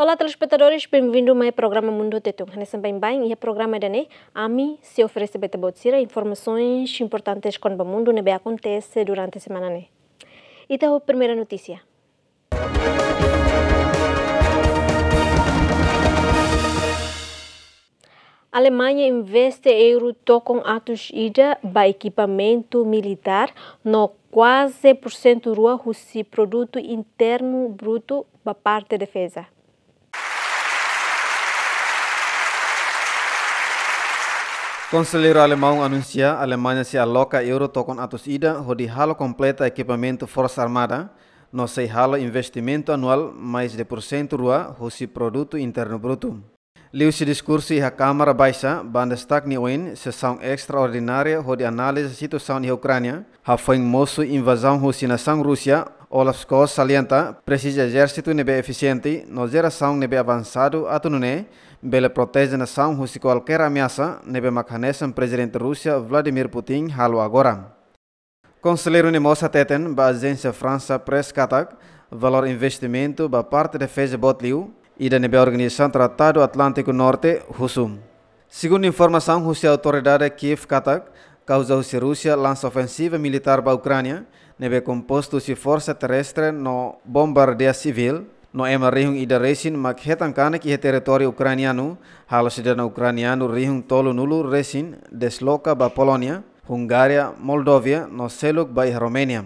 Olá telespectadores, bem-vindo ao meu programa Mundo Tetung. Nessan bem bem, e o programa é da NE, a mim se oferece beta botsira informações importantes quando o mundo nebe acontece durante a semana NE. Então, a primeira notícia. A Alemanha investe euro tocam atos ida para equipamento militar no quase por cento rua Rússia produto interno bruto da parte de defesa. Conselheiro alemão anuncia a Alemanha se aloca euro tocon atos ida hodi halo completa equipamento Força Armada, no sei halo investimento anual mais de por cento rua hosi produto interno bruto. Liu discurso e a Câmara Baixa, bandestak ni oin, sessão extraordinária ho de análise da situação na Ucrânia, ha foi moço invasão russa na São Rússia, Olaf Scholz salienta, precisa exército nebe eficiente, no geração nebe avançado atunune, bele protege nação russi qualquer ameaça, nebe macanesam presidente Rússia Vladimir Putin halo agora. Conselheiro Nemosa Teten, da agência França Press Katak, valor investimento da parte defesa Botliu, ida nebe organização Tratado Atlântico Norte, Husum. Segundo informação, Rússia autoridade Kiev Katak, causa Rússia Rusia lança ofensiva militar ba a nebe composto se força terrestre no bombardeia civil, no ema rihung ida resin mak hetan kanek ihe teritori ucraniano, halos sedana ucraniano rihung tolo nulu resin desloca ba Polonia, Hungaria, Moldovia, no seluk ba Romania.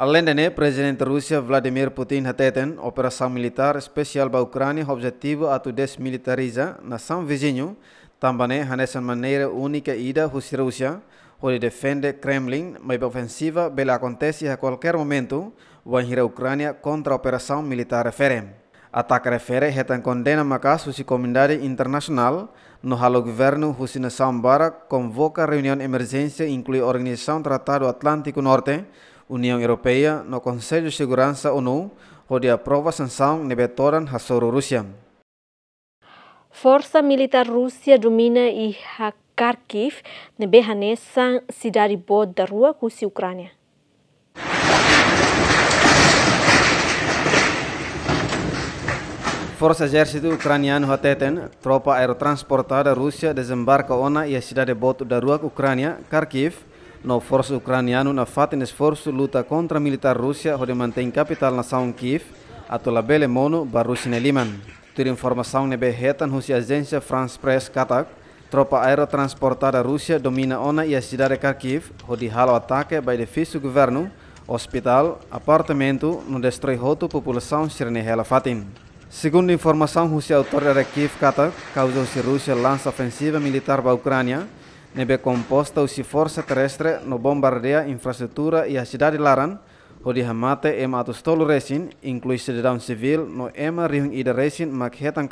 Além de presidente Rússia Vladimir Putin hateten operação militar especial para a Ucrânia objetivo a na nação vizinho, também nessa maneira única ida Rússia onde defende Kremlin, mas a ofensiva bela acontece a qualquer momento, vai a Ucrânia contra a operação militar referem, Ataque refere retan condena Macasso se comunidade internacional, no o governo Husina Sambara convoca reunião emergência inclui Organização Tratado Atlântico Norte, União Europeia no Conselho de Segurança ONU, onde aprova a sanção negatória a Rússia. Força militar Rússia domina e Kharkiv, nebe Hanessa, cidade bod da rua Rússia e Ucrânia. Força Exército Ucraniano Roteten, tropa aerotransportada Rússia, desembarca ona e a cidade bod da rua Ucrânia, Kharkiv, No forço ucraniano na fate esforço luta contra a militar Rússia, onde mantém capital nação Kiev, a tolabele mono barrusi neliman. Ter informação na retan tá na agência France Press Katak, tropa aerotransportada Rússia domina ona e a cidade Kharkiv, onde o ataque by defício governo, hospital, apartamento, no destrói roto população sirenehela fatin. Segundo informação russa de Kiev Katak, causa se Rússia lança ofensiva militar para a Ucrânia, nebe composta se força terrestre no bombardeia infraestrutura e a cidade Laran, onde hamate em atus resin, inclui cidadão civil no ema rihun ida resin mak hetan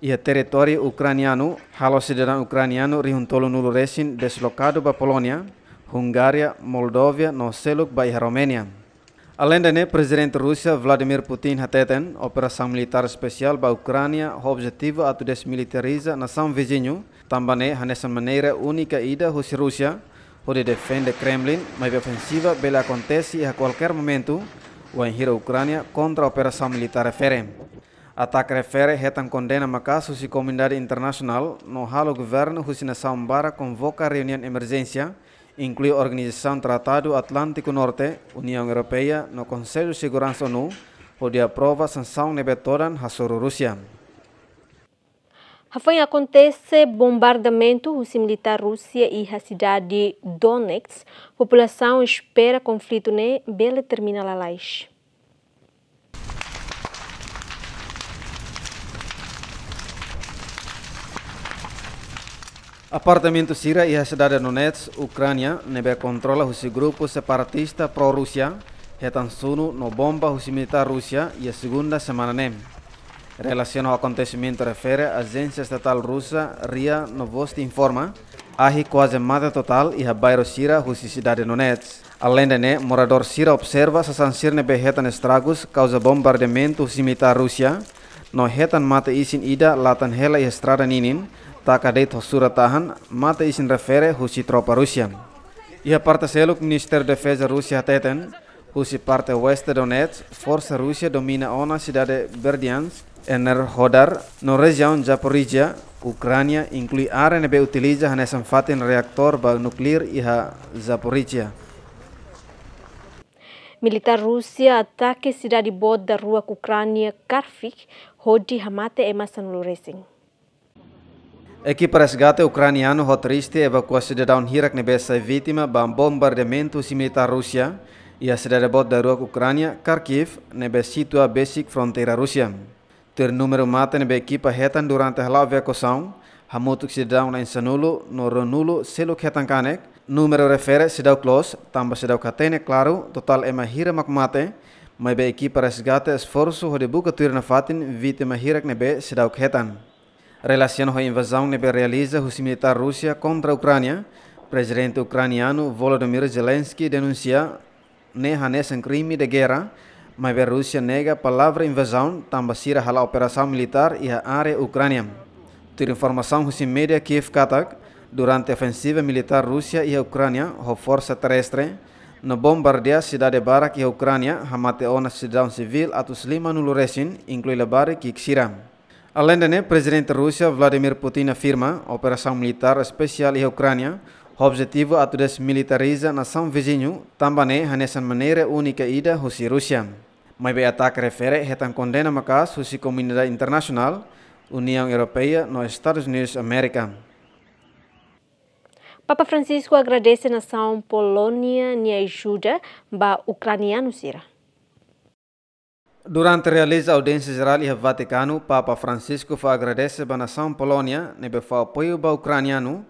e a território ucraniano, halo cidadão ucraniano rihun tolu nulo resin deslocado para Polônia, Hungária, Moldóvia, no seluk ba Romênia. Além de presidente Rússia Vladimir Putin hateten operação militar especial para Ucrânia, o objetivo é atu desmilitariza nação vizinho, Tambane Hanessa maneira única ida da Rússia, onde defende Kremlin, mas a ofensiva bela acontece a qualquer momento, o enhira Ucrânia contra a operação militar O Ataque refere retan condena caso, e comunidade internacional, no o governo Rusinação Bara convoca reunião de emergência, inclui a Organização Tratado Atlântico Norte, União Europeia, no Conselho de Segurança ONU, onde aprova sanção nebetoran a Rússia. Hafém acontece bombardamento militar Rússia e a cidade de Donetsk. População espera conflito né Bele termina lá lais. Apartamento Sira e a cidade de Donetsk, Ucrânia, nebe controla os grupos separatista pró-Rússia, retansuno no bomba os militar Rússia e a segunda semana nem. Né? relação ao acontecimento refere, a agência estatal russa RIA Novosti informa Ahi quase mata total e Habairo Sira, Rusi cidade Donetsk. Além de né, morador Sira observa se sancirne berretan estragos causa bombardeamento cimitar Rússia. No retan mata isin ida latan hela e estrada ninin, de hosura tahan, mata isin refere Rusi tropa Rússia. Ia parte seluk Ministério da Defesa Rússia teten, Rusi parte oeste Donetsk, Força Rússia domina ona cidade Berdiansk, enerhodar no região Zaporizhia, Ucrânia, inclui área RNB, utiliza nessa fato em reator nuclear e a Zaporizhia. Militar Rússia ataque cidade bode da rua Ucrânia, Karvik, Rodi Hamate e Massanluresing. Equipe resgate ucraniano rotriste evacuação de down hirak nebesa vítima bam bombardeamento si militar Rússia e a cidade bod da rua Ucrânia, Kharkiv, situa basic fronteira Rússia ter número mata na equipa retan durante a lave coção, hamutuk se dá na insanulo, no ronulo, selo retan canek, número refere se dá close, tamba se dá catene, claro, total é mahira macmate, mas be equipa resgate esforço ho de buca tuir na fatin, vite mahira que nebe se dá retan. Relação ho invasão nebe realiza o militar Rússia contra a Ucrânia, presidente ucraniano Volodymyr Zelensky denuncia ne hanes crime de guerra, Mas Rusia nega palavra invasão, também sira a operação militar e a área ucrânia. Ter informação Rússia media Kiev Katak, durante a ofensiva militar Rusia e a Ucrânia, a força terrestre, na bombardeia cidade Barak e a Ucrânia, a mateu na civil atus lima no Luresin, incluindo Barak e Xiram. Além de né, presidente Rusia Vladimir Putin afirma, a operação militar especial e a Ucrânia, Objetivo a des militariza nação vizinha, também a nessa maneira única ida a Rússia. Mas o ataque refere retan condena macas da comunidade internacional, União Europeia nos Estados Unidos América. Papa Francisco agradece a nação Polônia e ajuda para ucraniano Sira. Durante realização da audiência geral do Vaticano, Papa Francisco agradece a nação Polônia e o apoio para ucraniano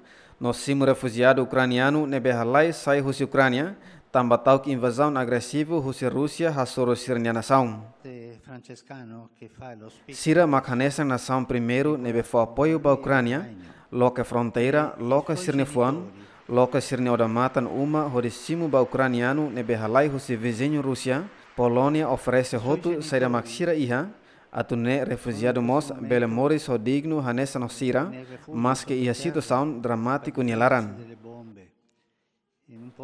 no cimo refugiado ucraniano Nebehalai sai Rússia Ucrânia, também tal que invasão agressiva Rússia Rússia a sua nação. Sira Makanesa nação primeiro nebe foi apoio ba Ucrânia, loca fronteira, loca sirnefuan, loca Sirnia odamatan uma hodicimo ba ucraniano Nebehalai Rússia vizinho Rússia, Polônia oferece roto Sira Maxira Iha, Atune refugiado mos bele moris digno hanesa no sira, mas que ia situação dramático nilaran.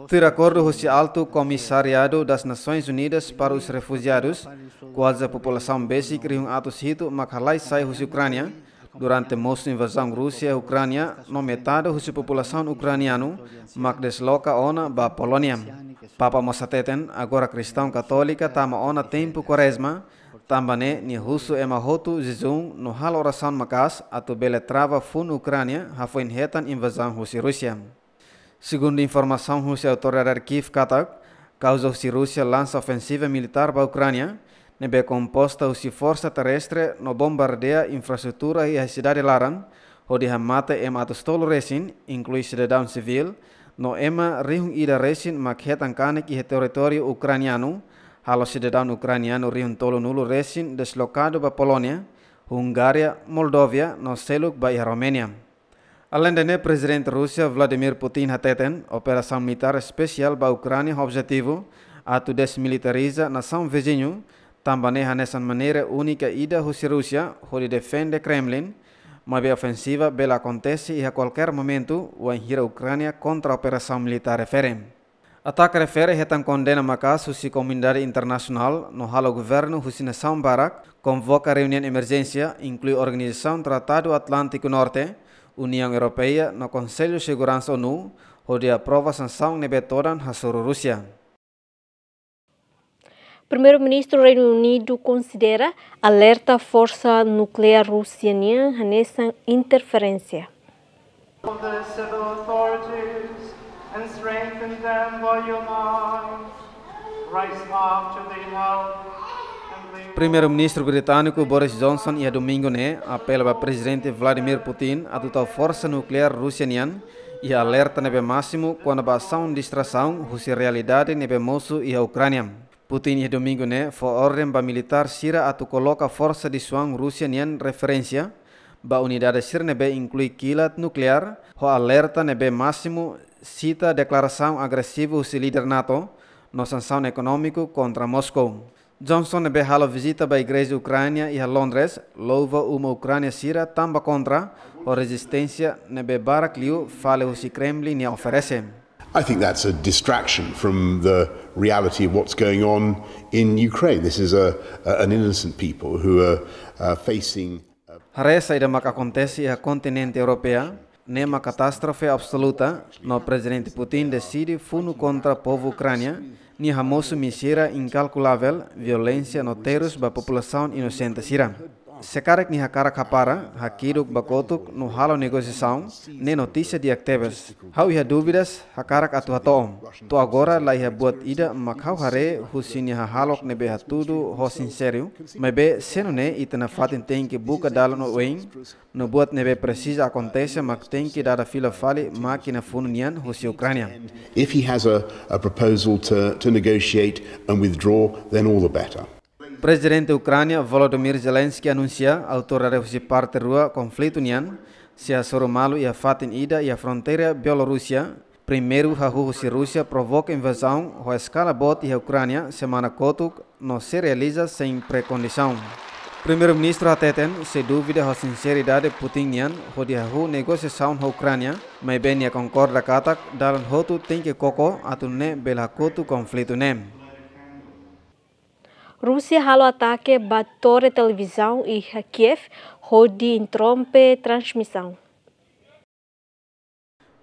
De acordo com o Alto Comissariado das Nações Unidas para os Refugiados, quase a população criou um ato hito makalai sai husi Ucrânia, durante a invasão Rússia à Ucrânia, no metade da população ucraniana, mas desloca ona ba Polônia. Papa Mossateten, agora cristão católica, tama ona tempo quaresma, tambane ni husu ema hotu zizung no hal orasan makas atau bele trava fun Ukrania hafoin hetan invasão husi Rusia. Segundo informação russa autoridade arkiv Katak, causa husi Rusia lança ofensiva militar ba Ukrania, nebe komposta husi força terrestre no bombardea infraestrutura e a cidade Laran, onde hamata ema atostolo resin, inclui cidadão civil, no ema rihung ida resin mak hetan kanek e território ucraniano, Halo cidadão ucraniano riuntolo nulo recém deslocado para Polônia, Hungária, Moldóvia, no Seluk e Romênia. Além de presidente Rússia Vladimir Putin hateten operação militar especial para a Ucrânia objetivo atu desmilitariza nação vizinho, também nessa maneira única ida Rússia, onde defende Kremlin, mas a ofensiva bela acontece e a qualquer momento o Ucrânia contra a operação militar referente. Ataque refere retan condena Macasso se comunidade internacional no halo governo Hussein Sambarak convoca reunião emergência, inclui Organização Tratado Atlântico Norte, União Europeia no Conselho de Segurança ONU, onde aprova sanção sobre a Rússia. Primeiro-ministro do Reino Unido considera alerta força nuclear russiana nessa interferência and strengthen them by your might. Rise up to the help. Primeiro-ministro britânico Boris Johnson ia domingo né apela o presidente Vladimir Putin a total força nuclear russa e alerta nebe máximo quando a ação de distração russa realidade nebe moço e a Ucrânia. Putin ia domingo né foi ordem para militar sira a coloca força de sua Rússia referência ba unidade sir nebe inclui kilat nuclear ho alerta nebe máximo cita a declaração agressiva do líder NATO na sanção econômica contra Moscou. Johnson a visita da igreja ucrânia e a Londres, louva uma Ucrânia sira tamba contra a resistência nebe baracliu fale o Kremlin e oferece. I think that's a distraction from the reality of what's going on in Ukraine. This is a, a an innocent people who are uh, facing Haresa uh, ida mak acontece a continente europeia. Nema catástrofe absoluta, no presidente Putin decide fundo contra o povo ucrânia, nem hamoso misera incalculável violência no terros da população inocente sira. Sekarek ni hakara kapara, hakiruk bakotuk nu halo negociação, nem notícia de actebas. Hau iha dúvidas, hakarak atu hatoom. Tu agora lá buat ida makau hare husin ha halok nebe hatudu ho sincero, mebe seno ne itana fatin tem buka dalo no oin, no buat nebe precisa aconteça mak tem dada dar a fila fale makina fununian husi Ukrania. If he has a, a proposal to, to negotiate and withdraw, then all the better. Presidente da Ucrânia Volodymyr Zelensky anuncia autoridade de parte rua conflito nian se a Soromalo e a Fatin Ida e a fronteira Bielorrússia. Primeiro, a Rússia provoca invasão a escala bot e a Ucrânia semana Kotuk não se realiza sem precondição. Primeiro-ministro Ateten se dúvida a sinceridade Putin nian de a negociação a Ucrânia, mas bem a concorda katak dar hotu tem que coco atune bela kotu conflito nem. Rússia ralou ataque à torre televisão e Kiev Rodi interrompe transmissão.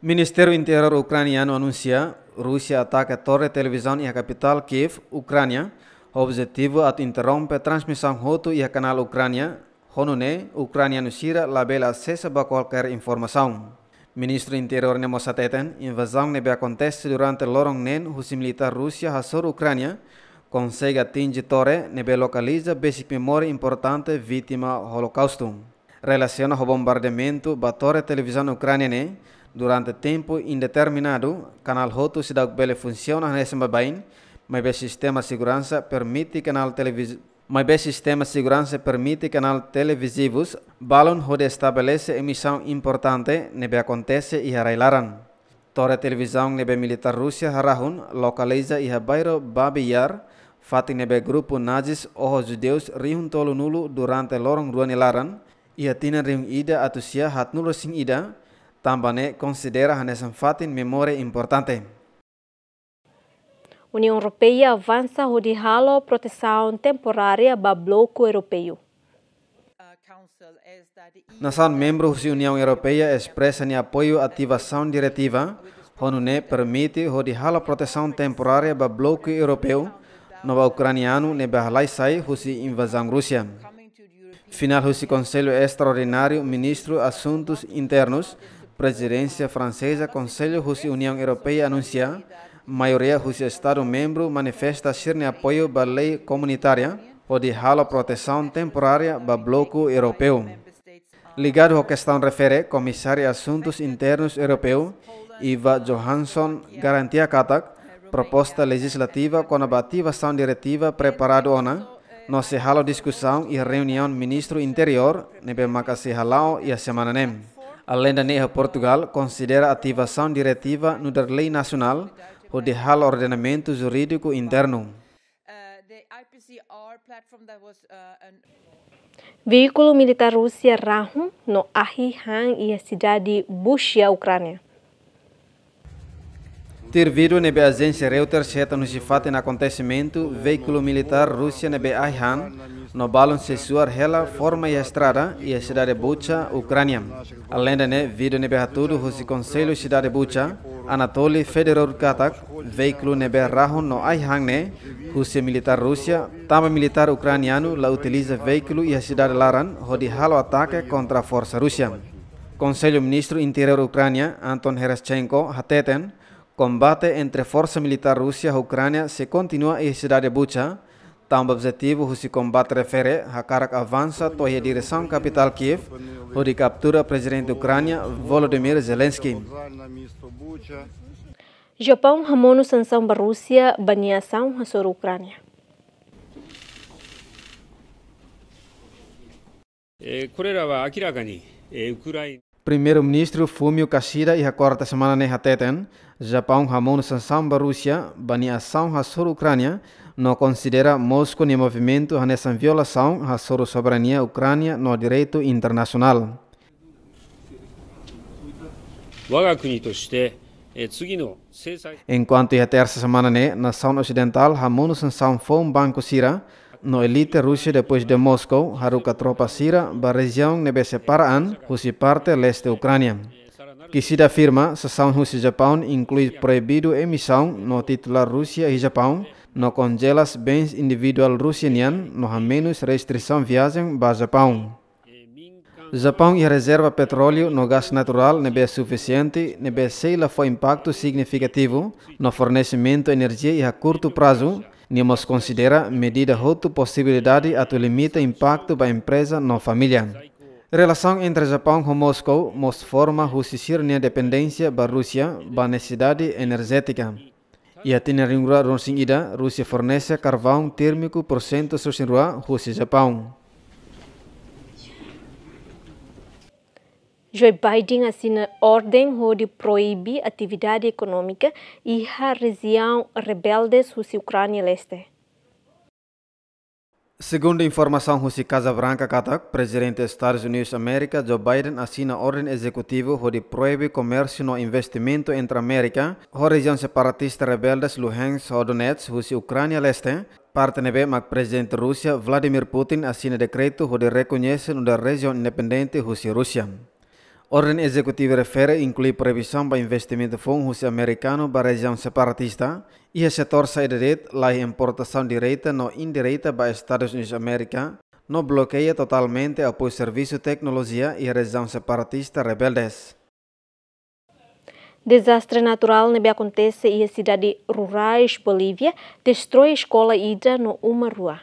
Ministério Interior ucraniano anuncia Rússia ataca a torre televisão e a capital Kiev, Ucrânia. O objetivo é interromper a transmissão roto e a canal Ucrânia. Honune, Ucrânia nos a labela acesso a qualquer informação. Ministro Interior Nemo Sateten, invasão nebe acontece durante lorong nen, os militares Rússia, Hassor, Ucrânia consegue atingir torre nebe localiza basic memória importante vítima holocausto. Relaciona o bombardeamento da torre televisão ucraniana né? durante tempo indeterminado, canal Roto se dá bela funciona nesse babain, mas o sistema de segurança permite canal televisivo mas o sistema de segurança permite canal televisivos balon onde estabelece emissão importante nebe né? acontece e arrailaran. Torre televisão nebe né? militar Rússia harahun localiza e bairro Babiyar, Fatinebe grupo Nazis oho judeus riun tolu nulu durante lorong dua nilaran, ia tina riun ida atusia hat nulo sing ida, tambane considera hanesan Fatin memori importante. União Europeia avança de halo proteção temporária ba bloco europeu. Nasan membro da União Europeia expressa ni apoio à ativação diretiva, ne permite de halo proteção temporária ba bloco europeu, Nova ucraniano sai Rusi invasão Rússia. Final Rusi Conselho Extraordinário Ministro Assuntos Internos Presidência Francesa Conselho Rusi União Europeia anuncia maioria Rusi Estado Membro manifesta firme apoio à lei comunitária ou de rala proteção temporária para bloco europeu. Ligado à questão refere, comissário Assuntos Internos Europeu, Iva Johansson garantia Katak, proposta legislativa com a ativação diretiva preparado ona, no se halo discussão e reunião ministro interior, nebe maka se e a semana nem. Além da Neha Portugal, considera ativação diretiva no da lei nacional, o de ordenamento jurídico interno. Veículo militar Rússia Rahum no ahihang e a cidade Bushia, Ucrânia. Ter vídeo nebe agência Reuters reta no fato no acontecimento, veículo militar Rússia nebe Aihan, no balão se sua rela forma e a estrada e a cidade Bucha, Ucrânia. Além de né, vídeo nebe tudo, Rússia Conselho cidade Bucha, Anatoly Fedorov Katak, veículo nebe Rahon no Aihan né, Rússia militar Rússia, também militar ucraniano, lá utiliza veículo e a cidade Laran, rodi halo ataque contra a força Rússia. Conselho Ministro Interior Ucrânia, Anton Heraschenko, Hateten, combate entre fuerzas Militar rusia y Ucrania se continua ciudad de Bucha. el objetivo se combate refiere a avanza avança la dirección capital Kiev, donde captura presidente Ucrania, Volodymyr Zelensky. Japón, ramonu sanción para Rússia, baniação sobre Ucrânia. Eh, Ucrania. Primeiro-ministro Fumio Kishida a quarta semana neha teten, Japão Ramon Sansamba Rússia, bani ação Hassor Ucrânia, não considera Moscou nem movimento a nessa violação Hassor soberania Ucrânia no direito internacional. Eh, Enquanto a terça semana ne, nação ocidental Ramon Sansamba foi um banco Sira, no elite russa, depois de Moscou, Haruka tropa Sira, Barrezião nebe separaan, Rusi parte leste Ucrânia. Kishida afirma, sessão Rusia Japão inclui proibido emissão no titular Rússia e Japão, no congelas bens individual russinian, no há menos restrição viagem para Japão. Japão e reserva petróleo no gás natural não é suficiente, não é sei lá foi impacto significativo no fornecimento de energia e a curto prazo, Nemos considera medida roto possibilidade ato limita impacto para empresa na família. Relação entre Japão e Moscou mos forma justicir nia dependência da Rússia ba necessidade energética. E a tener ronsing Rússia fornece carvão térmico por cento sosinrua Rússia Japão. Joe Biden assina ordem onde proíbe atividade econômica e a região rebelde e Ucrânia Leste. Segundo informação de Casa Branca Katak, presidente dos Estados Unidos da América, Joe Biden assina ordem executiva onde proíbe comércio e investimento entre a América, a região separatista rebeldes Luhansk e Donetsk, Rússia Ucrânia Leste, parte neve, mas presidente Rússia Vladimir Putin assina decreto onde reconhece uma região independente Rússia Rússia. Ordem Executiva refere inclui previsão para investimento russo americano para a região separatista e o setor sai direito lá importação direita ou indireita para Estados Unidos América não bloqueia totalmente apoio serviço tecnologia e a região separatista rebeldes. Desastre natural nebe acontece em cidades rurais Bolívia, destrói escola ida no uma rua.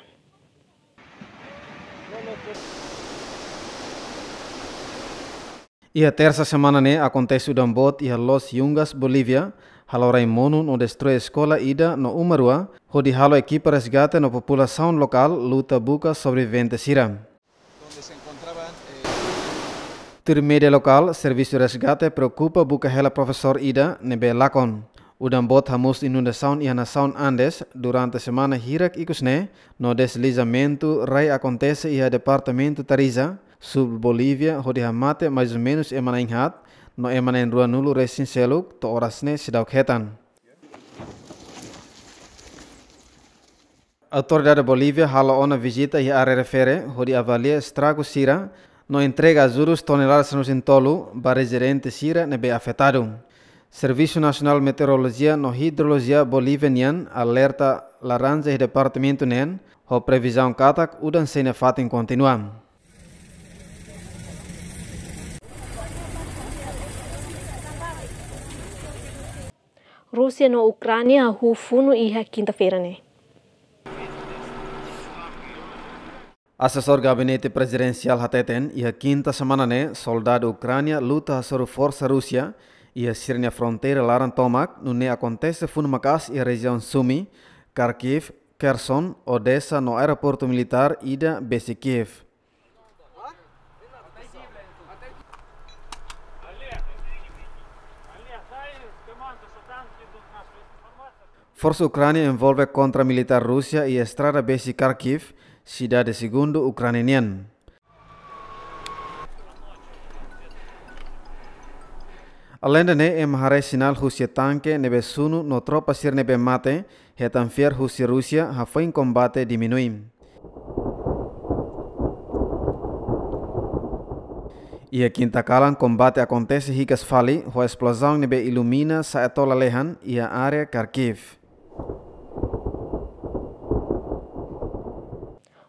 Ia terça semana né eh, acontece o dambot e los Yungas Bolívia, halorai mono no destrói escola ida no Umarua, onde halo equipa resgate na população local luta buca sobrevivente sira. Eh, Tur local, serviço de resgate preocupa buca hela professor Ida nebe lakon. Udam bot hamus inundação e nação Andes durante a semana hirak ikusne no deslizamento rei acontece e a departamento Tariza, sub Bolívia hodi hamate mais ou menos emanain hat no emanen rua nulu resin seluk to orasne sidauk hetan. Autoridade da Bolívia hala ona visita e are refere hodi avalia estrago sira no entrega azuros toneladas nos intolu, para residente sira nebe afetado. Serviço Nacional Meteorologia no Hidrologia Bolivianian alerta laranja e departamento nen ho previsão katak udan sene fatin continuam. Rússia na Ucrânia, Rufuno e quinta-feira, né? Assessor Gabinete Presidencial Hateten, ia quinta semana, né? Soldado Ucrânia luta sobre força Rússia e a Sirnia fronteira Laran Tomak, no ne acontece Funmakas e a região Sumi, Kharkiv, Kherson, Odessa no aeroporto militar Ida Besikiev. Forza Ucrânia envolve contra militar Rússia e estrada Besi Kharkiv, cidade segundo ucraniana. Além de ne em hare sinal Rússia tanque nebe no tropa sir nebe mate, hetan fier Rússia Rússia ha foi combate diminui. E a quinta calan combate acontece ricas fali, a explosão nebe ilumina sa la lehan e área Kharkiv.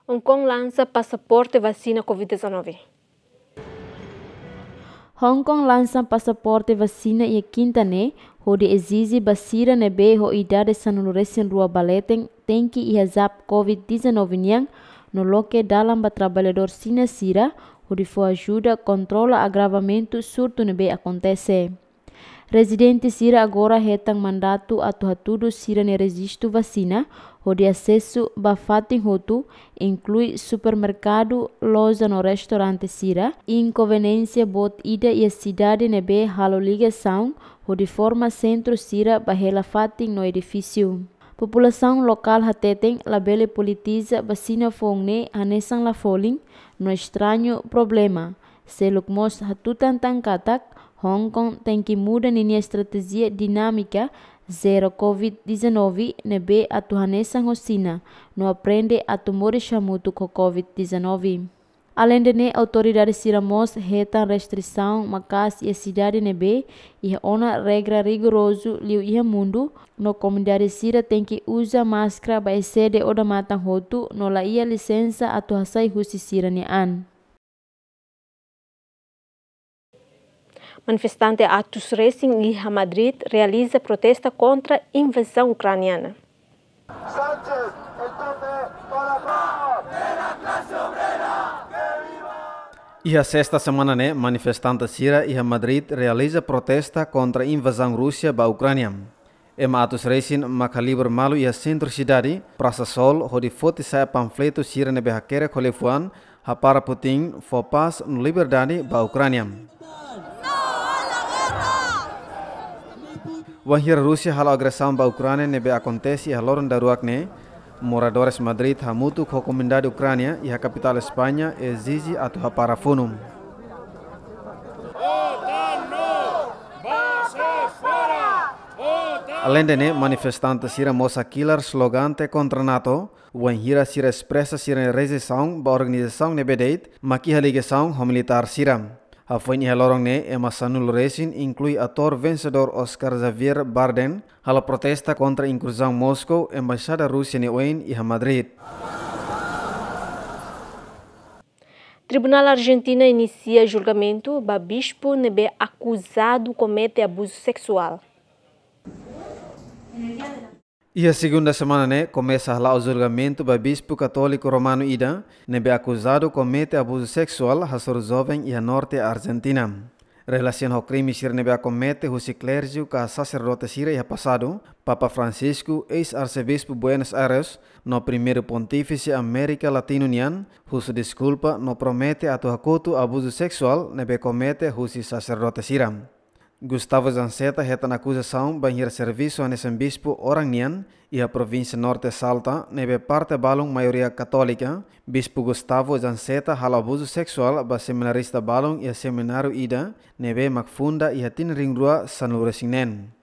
Hong Kong lasa pasaporte e vaina COVID-19. Hong Kong lansan pasaporte e vaina y quintantaé ô di izi bas Sir nebeho idade sa nooresen Rua baletenng tenki aap COVID-19 no lokedalalan pa trabaldor si na Sira ô difô ajuda kontrola agravamentu surtu nebêkontése. Presidente Sira agora retang mandato atu hatudu Sira ne registro vacina, de acesso bafatem rotu, inclui supermercado, loja no restaurante Cira, inconveniência bot ida e a cidade nebe halo ligação, de forma centro Sira barrela fatem no edifício. População local la labele politiza vacina fongne anessan la foling, no estranho problema. Se mos hatutan tangkatak, Hong Kong tem que mudar sua estratégia dinâmica zero COVID-19 nebe atuhanesan China no aprende a tomar chamuto com COVID-19. Além de ne autoridades siramos retan restrição macas e cidade nebe e ona regra rigoroso liu e mundo no comunidade sira tem que usa máscara ba sede oda matan hotu no la ia licença atuhasai husi sira ne an. Manifestante Atos Racing e Madrid realiza protesta contra a invasão ucraniana. E a sexta semana, né, manifestante Sira e a Madrid realiza protesta contra a invasão russa da Ucrânia. Em Atos Racing, Macalibre Malu e a Centro Cidade, Praça Sol, onde foi sai panfleto Sira Neberraquera Colefuan, para Putin, for paz, liberdade da Ucrânia. Wahir Rusia halo agressão ba Ukraina nebe akontesi haloran daruak ne Moradores Madrid ha mutu recomendado Ucrânia kapital a capital Espanha exige a tua parafunum. Além de ne, manifestantes sira moça killer slogante contra NATO, wanhira sira expressa sira rejeição ba nebe deit maki haligação militar siram. Hafani Halorong é uma Sanul Racing inclui ator vencedor Oscar Xavier Bardem, hala protesta contra a incursão Moscou, embaixada Rússia ne Oen e Madrid. Tribunal Argentina inicia julgamento para bispo nebe acusado comete abuso sexual. E a segunda semana, né, começa lá o julgamento do bispo católico romano Ida, né, be acusado comete abuso sexual a jovem e a norte Argentina. Relação ao crime sir nebe né, a comete o clérgio que a sacerdote sir e passado, Papa Francisco, ex-arcebispo Buenos Aires, no primeiro pontífice América Latina União, se desculpa não promete a tua abuso sexual nebe né, comete o sacerdote sira. Gustavo Zanceta reta na acusação banheiro serviço a nesse bispo Oranian e a província norte Salta, nebe parte balung maioria católica. Bispo Gustavo Zanceta hala abuso sexual ba seminarista balung e a seminário Ida, nebe Macfunda e a Tinringrua San Louresinen.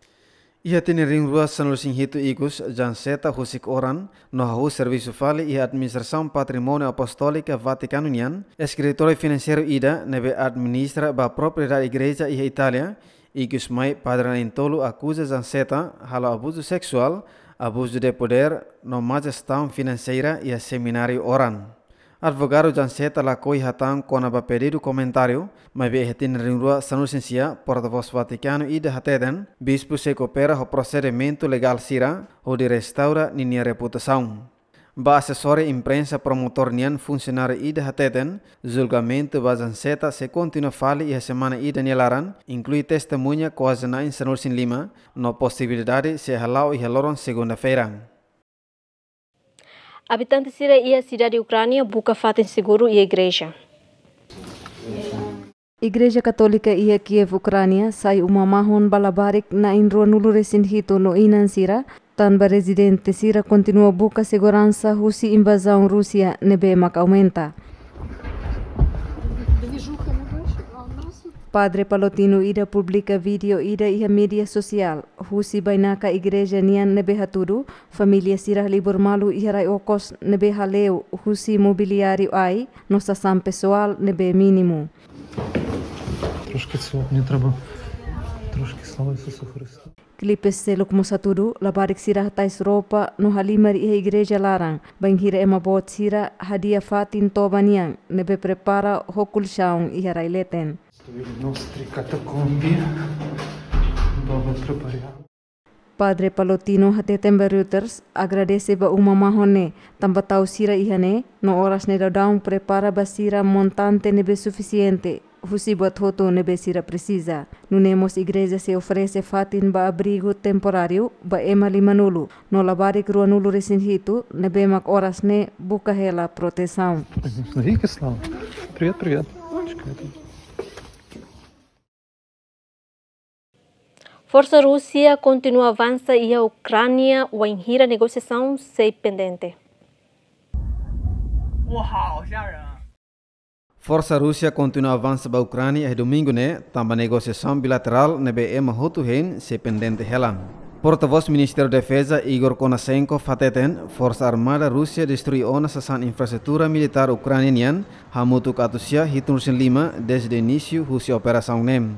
Ia e tini ring rua hitu ikus janseta husik oran no hau serviço fale e administração patrimônio apostólica Vaticano Unian, escritório financeiro ida nebe administra ba propriedade igreja e Itália e que mai padrão em tolo acusas de hala abuso sexual, abuso de poder, no majestão financeira e a seminário oran. Advogado Janseta Lakoi Hatan Konaba pedido comentário, mas bem retin ringrua sanucencia, porta-voz Vaticano e de Hateden, bispo se coopera o procedimento legal sira, ou de restaura ninia reputação. ba assessore imprensa promotor nian funcionário ida hateten, julgamento bazan seta se continua fali e a semana ida nielaran, inclui testemunha coazena na Sanur Sin Lima, no possibilidade se halau e haloron segunda-feira. Habitantes da ia cidade ucrânia busca seguru seguro e igreja. Igreja Católica ia Kiev, Ucrânia, sai uma marrom balabarik na inruanulu resin hito no sira. Tanba residente Sira continua busca segurança Rússia invasão Rússia Nebema aumenta. Padre Palotino ira publica vídeo ira e mídia social. Husi bainaka igreja nian nebe haturu, família Sira Liburmalu malu iharai okos nebe haleu, mobiliário ai, nossa sam pessoal nebe mínimo. Трошки не треба трошки слава Ісусу Христу. Clipes como saturu, la barik sirah tais ropa, no halimar e igreja larang, hira ema bot sira, hadia fatin tobanian, nebe prepara hokul shaun e Leten. Padre Palotino Hatetembe Reuters agradece ba uma mahone tamba tau sira ihane no oras ne down prepara basira montante nebe suficiente Husibat Hoto Nebesira precisa. Nunemos igreja se oferece fatin ba abrigo temporário ba ema limanulu. No labarik ruanulu resinhito, nebemak horas ne buca hela proteção. Rica слава. Привет, привет. Força Rússia continua avança e a Ucrânia o enrira negociação sem pendente. 哇，好吓人啊！Força Rusia kontinu avança para a Ucrânia e domingo, né? Também negociação bilateral, né? BM Rotuhen, se pendente relam. Portavoz Ministero Defesa Igor Konasenko fateten Força Armada Rusia destrui ona sasan infraestrutura militar ucraniana hamutuk atusia hitun lima desde início Rússia operação nem.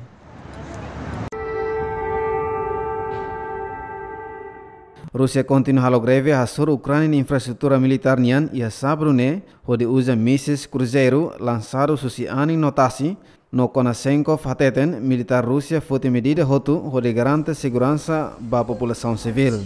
Rusia continua a greve a Ukrainian Ucrânia infraestrutura militar nian e a sabrune, onde usa misis kruzeru lansaru susi ani notasi, no Konasenkov hateten militar Rusia foi medida hotu, di garante segurança ba população civil.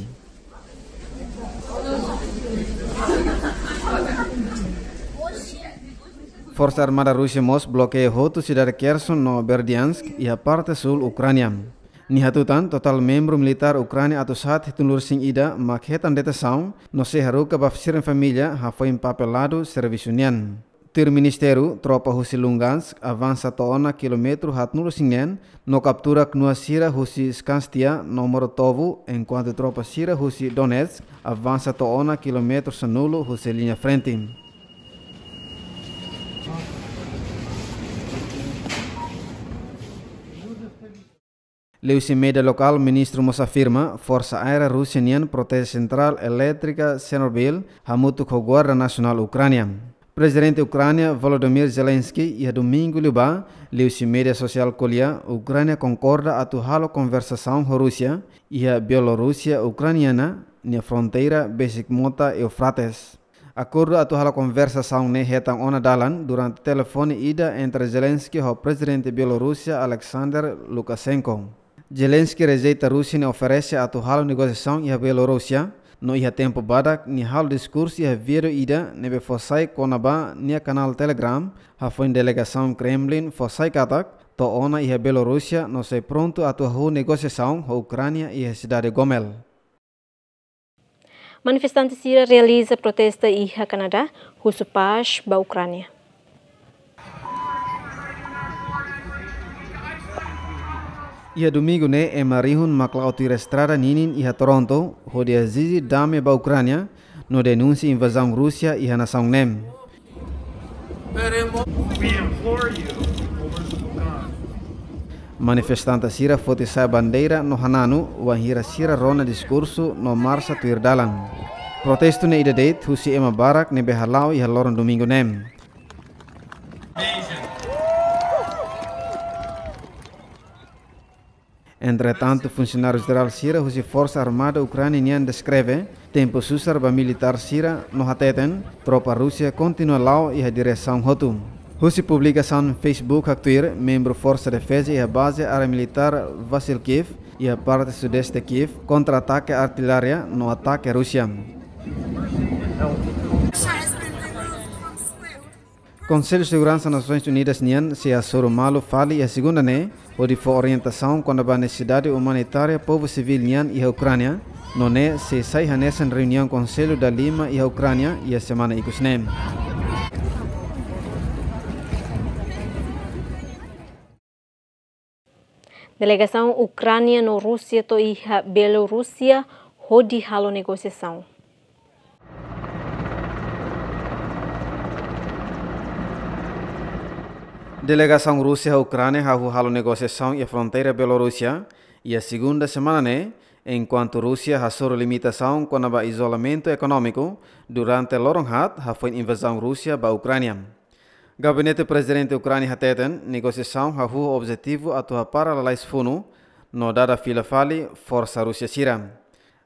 Força Armada Rusia Mos bloqueia si cidade Kherson no Berdiansk ia a parte sul Ukrainian. Nihatutan total membro militar atau saat hitunur sing ida makhetan detesau no seharu ke bafsirin familia hafoin papelado servisunian. Tir ministeru tropa husi Lungansk avansa toona hat hatnur singen no captura knua sira husi Skanstia Tovu en enquanto tropa sira husi Donetsk avansa toona kilometru senulu husi linya frentin. Leuci media local, ministro Mossa afirma, Força Aérea Russinian protege Central Elétrica Chernobyl, Hamutu Guarda Nacional Ucrânia. Presidente Ucrânia Volodymyr Zelensky e domingo Liba, Leuci media social colia, Ucrânia concorda a tuhalo conversação com Rússia e a Bielorrússia ucraniana na fronteira mota Eufrates. Acordo a tuhalo conversação ne retan ona dalan durante telefone ida entre Zelensky e o presidente Bielorrússia Alexander Lukashenko. Zelensky rejeita Rusia ne oferece hal negociação e, e, e a Bielorrússia, no iha tempo badak ni halo discurso iha vieiro ida nebe fosai konaba nia kanal Telegram, ha foi delegação Kremlin fosai katak, to ona iha Bielorrússia no sei pronto atuhu negociação ho Ukrania iha e cidade Gomel. Manifestantes Síria realiza protesta iha Kanada, russo paz ba Ukrania. Ia domingo né é e marihun makla autoestrada ninin iha Toronto, onde azizi dame ba Ucrânia, no denunsi invasão Rusia e a nação NEM. Manifestanta sira fote sa bandeira no Hananu, wahira sira rona discurso no marsa tuir dalang. Protesto ne ida date, husi ema barak ne behalau iha loron domingo NEM. Entretanto, funcionários da Síria e Força Armada Ucraniana descrevem tempo para militar Síria no Hateten, tropa Rússia continua lá e a direção hotum. Rússia publicação no Facebook Actuir, membro Força Defesa e a base área militar Vasil Kiev e a parte sudeste de Kiev, contra-ataque artilharia no ataque à Rússia. Conselho de Segurança das Nações Unidas Nian se assoro malo fale a segunda né, o de for orientação quando a necessidade humanitária povo civil Nian e a Ucrânia, não né se sai nessa reunião Conselho da Lima e a Ucrânia e a semana ikusnem. Delegação Ucrânia no Rússia e Bielorrússia rode halo negociação. Delegação Rússia-Ucrânia ralo negociação e a fronteira Bielorrússia e a segunda semana, né, enquanto Rússia sua limitação com o isolamento econômico durante a Loronhat, a foi invasão Rússia para a Ucrânia. Gabinete Presidente Ucrânia Hateten, negociação a o objetivo a para a Lais Funo, no dada fila fale, força Rússia-Sira.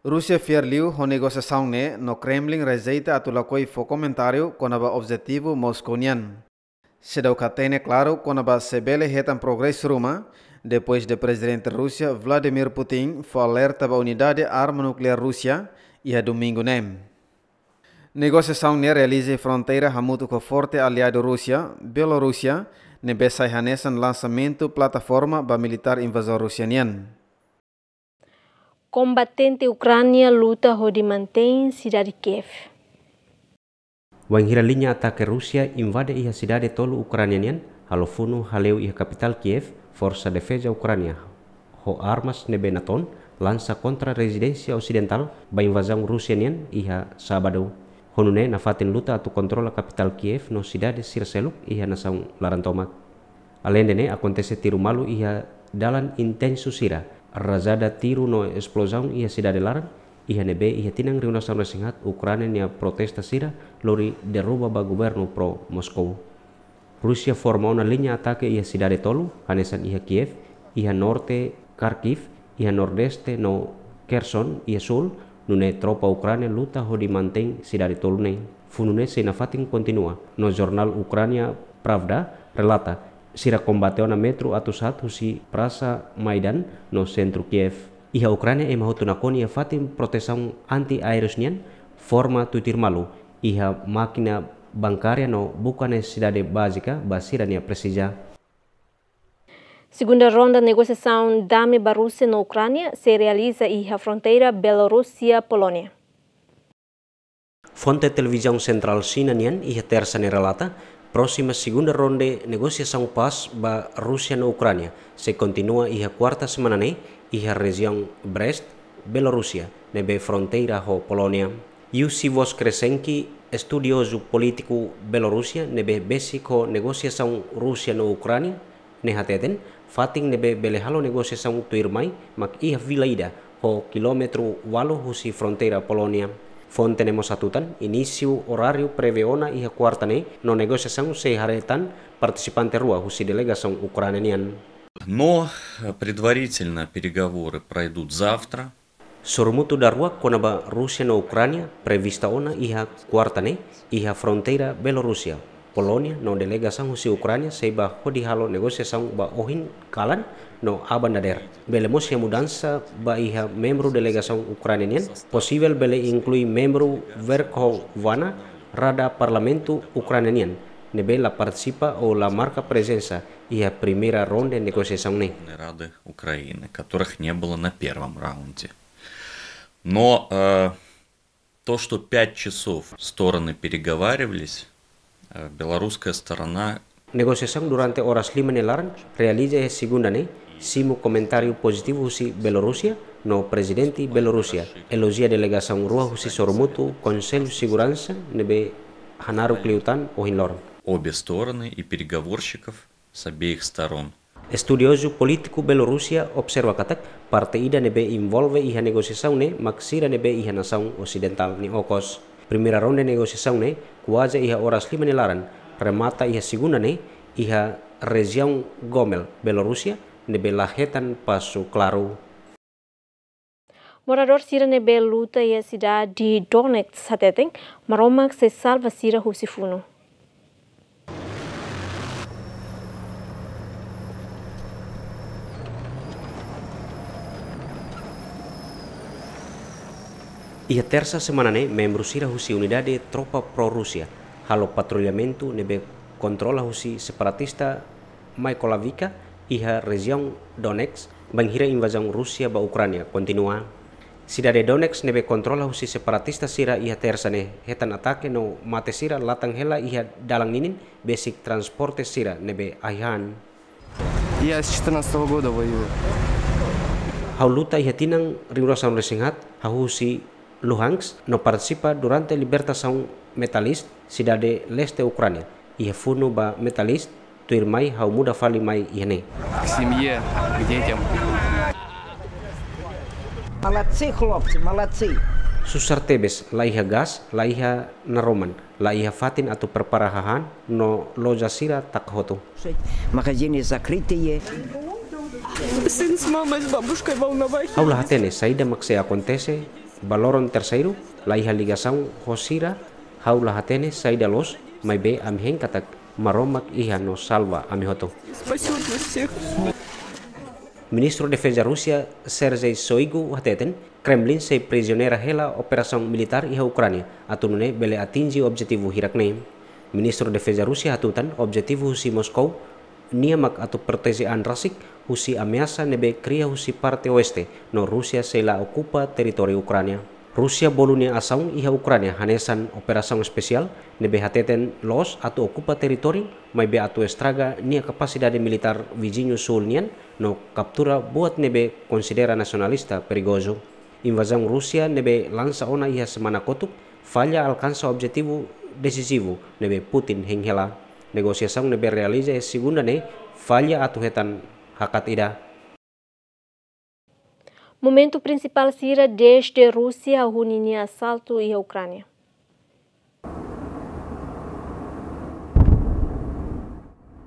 Rússia ferliu a negociação né, no Kremlin rejeita a tulacoi o comentário com o objetivo moscovian. Se Sedaukat tene claro quando CBL sebele retam progresso Roma, depois de presidente Rússia Vladimir Putin foi alerta para a unidade arma nuclear Rússia e a é domingo nem. Né? Negociação ne realize fronteira hamuto com forte aliado Rússia, Bielorrússia, ne besai hanesan lançamento plataforma para militar invasor russianian. Combatente Ucrânia luta onde mantém cidade Kiev. Wanghiralinya atake Rusia invade iha sidade tolu Ukranianian halofunu haleu iha kapital Kiev forsa defeja Ukrania ho armas nebe lansa kontra residencia occidental ba invasão Rusianian iha sábado honune na fatin luta atu kontrola kapital Kiev no sidade Sirseluk iha nação larantoma alendene de tiru malu iha dalan intensusira, sira, razada tiru no explosão iha Laran IHNB ia riuna riunasano singhat Ukraina nia protesta sira lori derruba ba governo pro Moskow. Rusia forma una línea atake ia cidade tolu, hanesan ia Kiev, ia norte Kharkiv, ia nordeste no Kherson, ia sul, nune tropa Ukraina luta hodi manteng cidade tolu nei. Funune senafating kontinua, no Jurnal Ukraina Pravda relata, sira combate una metro atusat husi prasa Maidan no sentru Kiev iha Ukraina e maho e fatim proteção anti-aerosnian forma tutirmalu iha makina bankaria no buca bazika básica basirania presija. Segunda ronda de dame da Barússia Ukraina se realiza iha fronteira Belorusia-Polonia. Fonte televisão central Sinanian iha terça relata próxima segunda ronde negociação pas ba Rusia no Ukraina se continua iha quarta semana ne y región Brest, Bielorrusia, nebe fronteira ho Polonia. Iu si vos cresenki estudioso político Bielorrusia nebe besiko negociação Rusia no Ucrânia, nehateten, fatin nebe belehalo negociação tuirmai, mak ih vilaida ho kilometru walo husi fronteira Polonia. Fonte nemo satutan, inisiu horário preveona iha kuartane no negociação se haretan participante rua husi delegação ucraniana. Но предварительно переговоры пройдут завтра. Sormutu darua conaba Rusia na Ucrânia, prevista ona iha quartane, iha fronteira Belorússia. Polônia no delegação Rússia Ucrânia seiba hodihalo negociação ba ohin kalan no abanader. Belemos ia mudança ba iha membro delegação ucraniana, possível bele inclui membro Verkhovana Rada Parlamento Ucraniana nebe la participa ou la marca presença и primera ronda negociaciones. Рады Украины, которых не было на первом раунде. Но э, то, что пять часов стороны переговаривались, э, белорусская сторона... Negociación durante horas lima nelaran realiza segunda ne simu comentario positivo si Bielorrusia no presidente Bielorrusia elogia delegação rua si sormutu Conselho Segurança nebe Hanaru Kliutan ohin loran. обе стороны и переговорщиков с обеих сторон. Estudioso político Bielorrusia observa katak parteida be involve iha negociação ne maxira nebe iha nação ocidental ni okos. Primeira ronda negociação ne quase iha horas lima laran, remata iha segunda ne iha região Gomel, ne nebe lahetan pasu claro. Morador sira nebe luta iha cidade de Donetsk hateteng maroma se salva sira husifuno. Ia tersa semana ne membrusi husi unidade tropa pro-Rusia halo patrulhamento nebe controla husi separatista Maikolavica iha region Donetsk banghira invasão Rusia ba Ucrânia kontinua. Sidade Donetsk nebe controla husi separatista sira iha tersa ne hetan atake no mate sira latang hela iha dalang ninin basic transporte sira nebe aihan. Ia с 14 года воюю. Hauluta iha tinang ringrasan resingat hahusi Luhansk no participa durante a libertação metalist cidade leste da Ucrânia. E refuno ba metalist tuir mai hau muda fali mai ihne. Семье, к детям. Молодцы, хлопцы, молодцы. Susar tebes laiha gas, laiha naroman, laiha fatin atau perparahan no loja sila tak hotu. Магазины закрытые. Сын с мамой, с бабушкой волновались. Аула хатене, саида максе аконтесе, baloron terceiro la hija ligação Rosira Jaula Hatene Saida Los am hen Katak Maromak iha no salva Amihoto. Ministro de Defesa Rusia Sergei Shoigu Hateten Kremlin sei prisionera hela operasong militar iha Ukraina atunune bele atingi objektifu hirakne. Ministro de Defesa Rusia hatutan objektifu si Moskow niamak atau pertesian rasik usi amiasa nebe kria husi parte oeste no Rusia se okupa teritori Ukrania. Rusia bolunia asaung iha Ukrania hanesan operação spesial nebe hateten los atu okupa teritori maibe atu estraga nia kapasidade militar vijinyu sulnian no kaptura buat nebe konsidera nasionalista perigoso. Invasaung Rusia nebe lansa ona iha semana kotuk falla alkansa objetivo decisivo nebe Putin henghela Negosiasaung nebe realiza segunda ne falla atu hetan hakat ida. Momento principal será desde Rússia unir assalto e Ucrânia.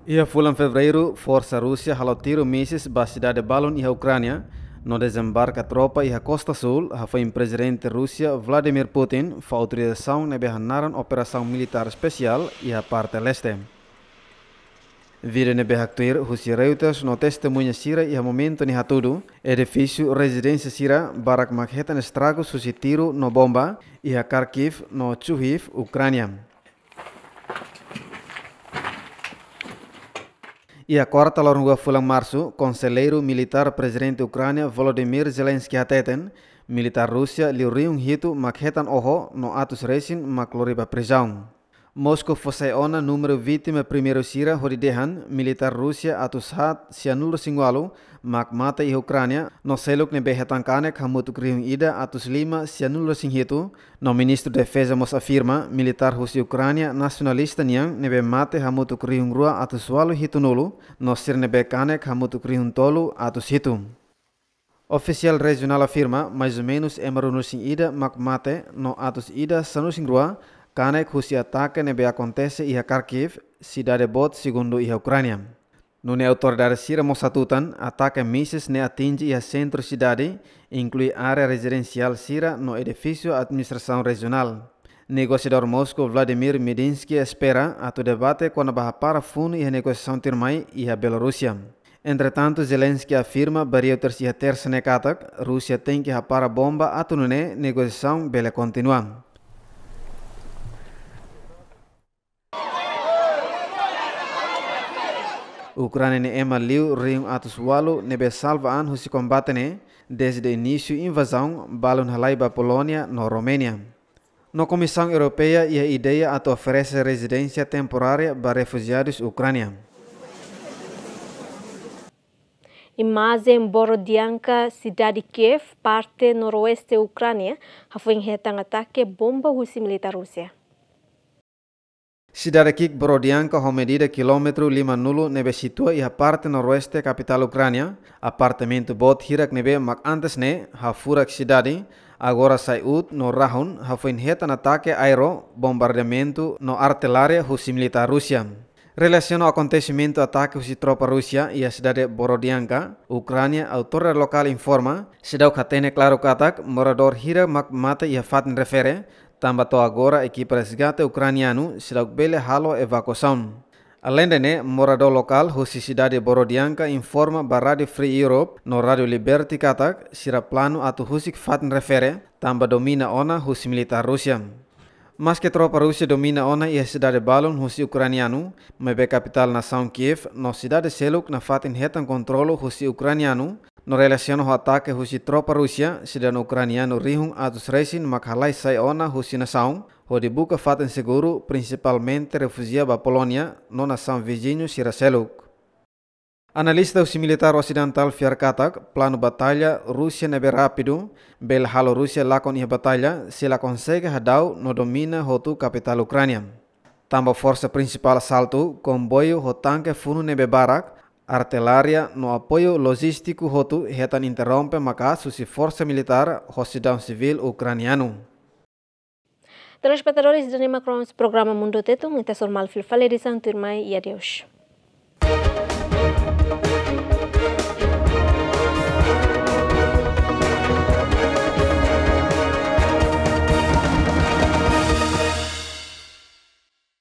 Ia fulan fevereiro, força Rússia halotirou mísseis na cidade de Balon e a Ucrânia. No desembarca tropa e a costa sul, foi o presidente Rússia Vladimir Putin foi autorização na berranaram operação militar especial e a parte leste. Vida nebe haktuir husireutas no testemunha sira e momento ni hatudu, edifisu, residência sira barak magheta estrago tiru no bomba e Kharkiv no Chuhiv, Ucrânia. Ia a quarta lorua fulang marsu, conselheiro militar presidente Ucrânia Volodymyr Zelensky ateten, militar Rusia liuriung hitu maghetan oho no atus resin makloriba prisão ona número 20 primeiro sira hori dehan militar Rusia atus hat sianur singwalu mak mata i Ukrania no seluk ne kane kamutu ida atus lima sianur singhitu no ministro defesa mos afirma militar Rússia Ukrania nacionalista niang nebe mate hamutu rua atus walu hitu nulu no sir nebe kane kamutu krihung tolu atus hitu Oficial regional afirma mais ou menos emarunusing ida mak mate no atus ida sanusing rua Kanek Rússia ataca nebe acontece iha Kharkiv, cidade bot segundo iha Ucrânia. Nune autoridade Sira Mossatutan ataque mísseis ne atinge iha centro cidade, inclui área residencial Sira no edifício administração regional. Negociador Moscou Vladimir Medinsky espera ato debate quando barra para fundo Ia negociação termai e a Bielorrússia. Entretanto, Zelensky afirma baria terceira terça nekatak, Rússia tem que rapar a bomba ato nune negociação bela continua. Ucrânia ne liu rim atos walu nebe salva an husi combate des desde início invasão balun halai ba Polônia no Romania No Comissão Europeia e ideia ato oferece residência temporária para refugiados Ucrânia. Imagem Borodianka, cidade Kiev, parte noroeste da Ucrânia, foi bomba husi e militar Rusia. Sidarekik Borodianka homedida kilometer lima nebe situa iha parte noroeste capital Ukrania, apartamento bot hirak nebe mak antes ne ha furak agora sai ut no rahun hafuin hetan atake aero bombardeamento no artelare rusi militar Rússia. Relaciona o acontecimento ataque rusi tropa Rusia e a Borodianka, Ukrania autora lokal informa, sidau katene klaru katak morador hira mak mata i a fatin refere, Também agora a equipe resgate ucraniano sirak bela halo evacuação. Além de morador local, husi cidade Borodianka informa baradi Free Europe, no Radio Liberty Katak, será plano atu husik Fatn refere, tamba domina ona husi militar Rússia. Mas tropa Rusia domina ona e cidade Balon, husi ucraniano, mebe kapital nação Kiev, no cidade Seluk na fatin hetan controlo husi ucraniano, no relaciono ataque husi tropa Rusia cidadão ucraniano rihum atos resin makhalai ona husi nação, ho dibuka faten seguro principalmente refugia ba Polonia nona nação si Siraceluk. Analista usi militar ocidental fiarkatak planu plano batalha Rusia nebe rápido, bel halo Rusia lakon ia batalha, si la consegue hadau no domina hotu capital Ucrânia. tambah força principal saltu, comboio ho tanque funo nebe barak, Artelaria no apoio logístico roto retan interrompe Macasso susi força militar Rosidão Civil Ucraniano. Telespectadores, Danima Cronos, programa Mundo Teto, muita formal fil faleri turmai e iya, adeus.